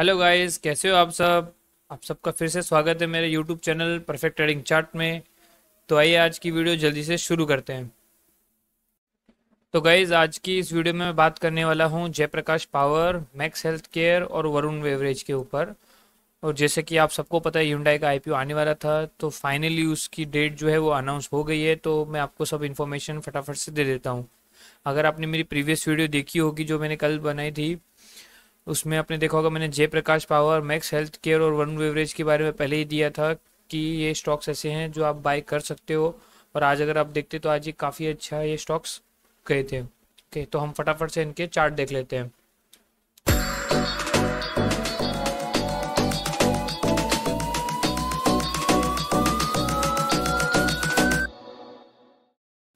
hello guys कैसे हो आप सब आप सबका फिर से स्वागत है मेरे YouTube channel Perfect Trading Chart में तो आइए आज की वीडियो जल्दी से शुरू करते हैं तो गाइस आज की इस वीडियो में मैं बात करने वाला हूं Jaiprakash Power Max Health Care और वरुण वेवरेज के ऊपर और जैसे कि आप सबको पता है यूनडाई का आई आने वाला था तो फाइनली उसकी डेट जो है वो अनाउंस हो गई है तो मैं आपको सब इन्फॉर्मेशन फटाफट से दे देता हूँ अगर आपने मेरी प्रीवियस वीडियो देखी होगी जो मैंने कल बनाई थी उसमें आपने देखा होगा मैंने Jai Prakash Power Max Health Care और वन बेवरेज के बारे में पहले ही दिया था कि ये स्टॉक्स ऐसे हैं जो आप बाय कर सकते हो और आज अगर आप देखते तो आज ये काफ़ी अच्छा ये स्टॉक्स गए थे ओके तो हम फटाफट से इनके चार्ट देख लेते हैं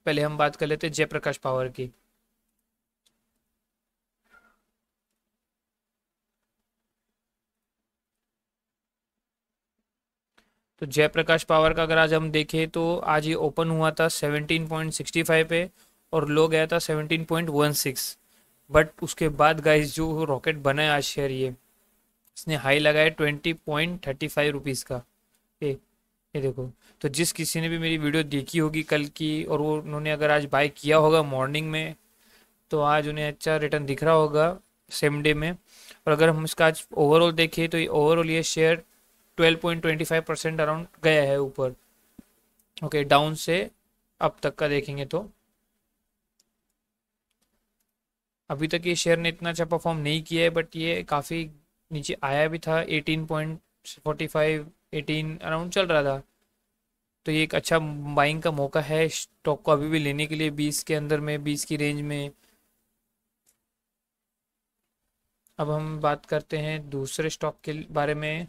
पहले हम बात कर लेते हैं जयप्रकाश पावर की तो जयप्रकाश पावर का अगर आज हम देखें तो आज ये ओपन हुआ था 17.65 पे और लो गया था 17.16 बट उसके बाद गाइस जो रॉकेट बना है आज शेयर ये इसने हाई लगाया twenty point thirty five rupees का ए ये देखो तो जिस किसी ने भी मेरी वीडियो देखी होगी कल की और वो उन्होंने अगर आज बाय किया होगा मॉर्निंग में तो आज उन्हें अच्छा रिटर्न दिख रहा होगा सेम डे में और अगर हम इसका आज ओवरऑल देखें तो ये ओवरऑल ये शेयर 12.25 परसेंट अराउंड गया है ऊपर ओके डाउन से अब तक का देखेंगे तो अभी तक ये शेयर ने इतना अच्छा परफॉर्म नहीं किया है बट ये काफ़ी नीचे आया भी था 18.45 18 अराउंड चल रहा था तो ये एक अच्छा बाइंग का मौका है स्टॉक को अभी भी लेने के लिए 20 के अंदर में 20 की रेंज में अब हम बात करते हैं दूसरे स्टॉक के बारे में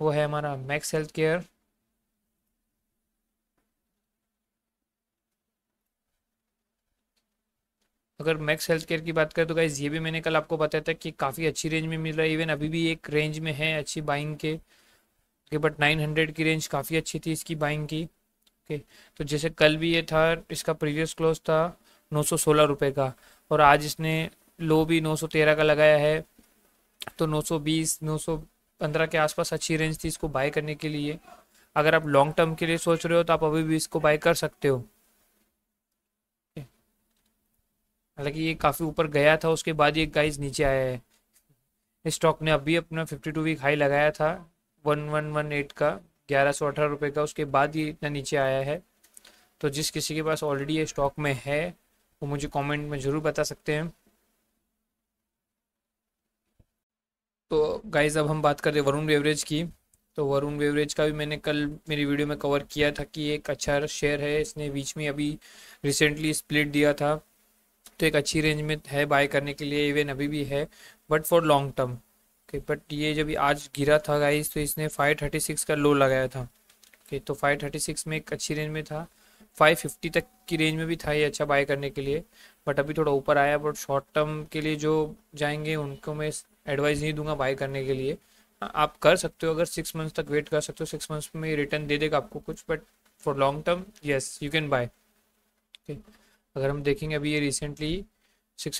वो है हमारा मैक्स हेल्थ केयर अगर मैक्स हेल्थ केयर की बात करें तो गाइज ये भी मैंने कल आपको बताया था कि काफ़ी अच्छी रेंज में मिल रहा है इवन अभी भी एक रेंज में है अच्छी बाइंग के ओके बट 900 की रेंज काफ़ी अच्छी थी इसकी बाइंग की ओके तो जैसे कल भी ये था इसका प्रीवियस क्लोज था नौ रुपये का और आज इसने लो भी तेरह का लगाया है तो नौ सौ पंद्रह के आसपास अच्छी रेंज थी इसको बाय करने के लिए अगर आप लॉन्ग टर्म के लिए सोच रहे हो तो आप अभी भी इसको बाय कर सकते हो हालांकि ये काफ़ी ऊपर गया था उसके बाद ये गाइस नीचे आया है इस स्टॉक ने अभी अपना फिफ्टी टू वीक हाई लगाया था वन वन वन एट का ग्यारह सौ अठारह रुपये का उसके बाद ये इतना नीचे आया है तो जिस किसी के पास ऑलरेडी ये स्टॉक में है वो मुझे कमेंट में ज़रूर बता सकते हैं तो गाइज अब हम बात कर रहे हैं वरुण बेवरेज की तो वरुण बेवरेज का भी मैंने कल मेरी वीडियो में कवर किया था कि एक अच्छा शेयर है इसने बीच में अभी रिसेंटली स्प्लिट दिया था तो एक अच्छी रेंज में है बाय करने के लिए इवन अभी भी है but for long term okay but ये जब आज गिरा था गाइज तो इसने फाइव थर्टी सिक्स का लो लगाया था ओके तो सिक्स में एक अच्छी रेंज में था फाइव फिफ्टी तक की रेंज में भी था ये अच्छा बाय करने के लिए बट अभी थोड़ा ऊपर आया बट शॉर्ट टर्म के लिए जो जाएंगे उनको मैं एडवाइस नहीं दूंगा बाय करने के लिए हाँ, आप कर सकते हो अगर सिक्स मंथ्स तक वेट कर सकते हो सिक्स मंथ्स में रिटर्न दे देगा आपको कुछ but for long term yes you can buy अगर हम देखेंगे अभी ये रिसेंटली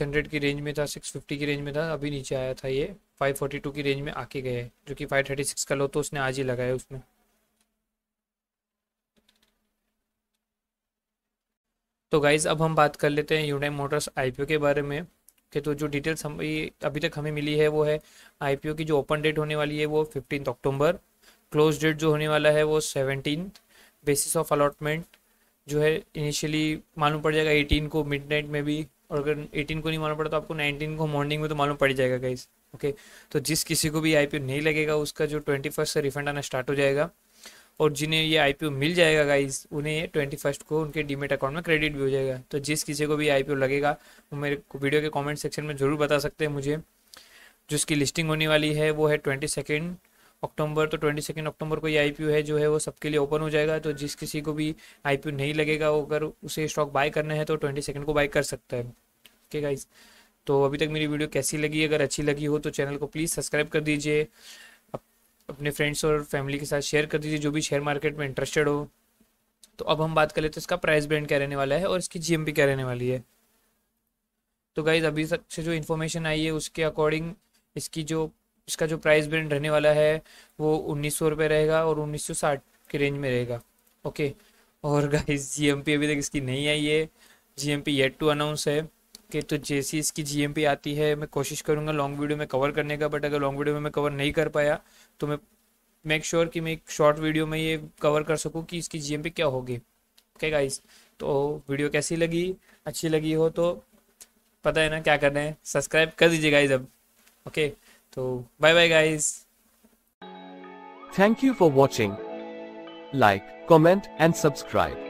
हंड्रेड की रेंज में था फिफ्टी की रेंज में था अभी नीचे आया था ये फाइव फोर्टी टू की रेंज में आके गए जो कि फाइव थर्टी सिक्स का लो तो उसने आज ही लगाया उसमें तो गाइज अब हम बात कर लेते हैं यूनाइम मोटर्स आईपीओ के बारे में ओके तो जो डिटेल्स हम अभी तक हमें मिली है वो है आईपीओ की जो ओपन डेट होने वाली है वो फिफ्टीन अक्टूबर क्लोज डेट जो होने वाला है वो सेवनटीन बेसिस ऑफ अलॉटमेंट जो है इनिशियली मालूम पड़ जाएगा एटीन को मिड में भी और अगर एटीन को नहीं मालूम पड़ा तो आपको नाइनटीन को मॉर्निंग में तो मालूम पड़ जाएगा गाइज ओके तो जिस किसी को भी आई नहीं लगेगा उसका जो ट्वेंटी से रिफंड आना स्टार्ट हो जाएगा और जिन्हें ये आई मिल जाएगा गाइज उन्हें ट्वेंटी फर्स्ट को उनके डीमेट अकाउंट में क्रेडिट भी हो जाएगा तो जिस किसी को भी आई लगेगा वो मेरे को वीडियो के कॉमेंट सेक्शन में ज़रूर बता सकते हैं मुझे जिसकी लिस्टिंग होने वाली है वो है ट्वेंटी सेकेंड अक्टूबर तो ट्वेंटी सेकेंड अक्टूबर को ये आई है जो है वो सबके लिए ओपन हो जाएगा तो जिस किसी को भी आई नहीं लगेगा वो अगर उसे स्टॉक बाय करना है तो ट्वेंटी सेकेंड को बाय कर सकता है ठीक है गाइज़ तो अभी तक मेरी वीडियो कैसी लगी अगर अच्छी लगी हो तो चैनल को प्लीज़ सब्सक्राइब कर दीजिए अपने फ्रेंड्स और फैमिली के साथ शेयर कर दीजिए जो भी शेयर मार्केट में इंटरेस्टेड हो तो अब हम बात कर लेते हैं इसका प्राइस ब्रेंड क्या रहने वाला है और इसकी जी क्या रहने वाली है तो गाइज अभी तक से जो इन्फॉर्मेशन आई है उसके अकॉर्डिंग इसकी जो इसका जो प्राइस ब्रेंड रहने वाला है वो उन्नीस सौ रुपये रहेगा और उन्नीस सौ साठ के रेंज में रहेगा ओके और गाइज जी अभी तक इसकी नहीं आई है G M P yet to announce है ओके तो जैसी इसकी जी आती है मैं कोशिश करूँगा लॉन्ग वीडियो में कवर करने का बट अगर लॉन्ग वीडियो में मैं कवर नहीं कर पाया तो मैं मेक श्योर sure कि मैं एक शॉर्ट वीडियो में ये कवर कर सकूँ कि इसकी जी क्या होगी ओके गाइस तो वीडियो कैसी लगी अच्छी लगी हो तो पता है ना क्या करना है सब्सक्राइब कर दीजिए गाइज अब ओके तो bye bye guys thank you for watching like comment and subscribe